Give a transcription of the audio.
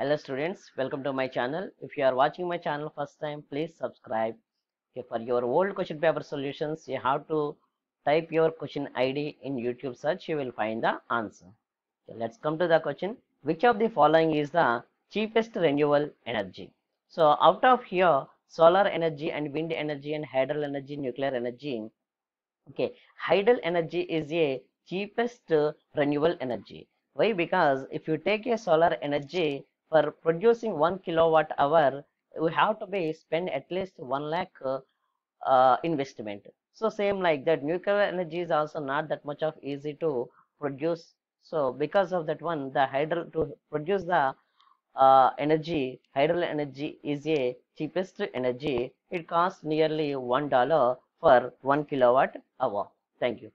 hello students welcome to my channel if you are watching my channel first time please subscribe okay, for your old question paper solutions you have to type your question id in youtube search you will find the answer okay, let's come to the question which of the following is the cheapest renewable energy so out of here solar energy and wind energy and hydro energy nuclear energy okay hydral energy is a cheapest renewable energy why because if you take a solar energy for producing one kilowatt hour, we have to be spend at least one lakh uh, investment. So same like that, nuclear energy is also not that much of easy to produce. So because of that one, the hydro to produce the uh, energy, hydro energy is a cheapest energy. It costs nearly one dollar for one kilowatt hour. Thank you.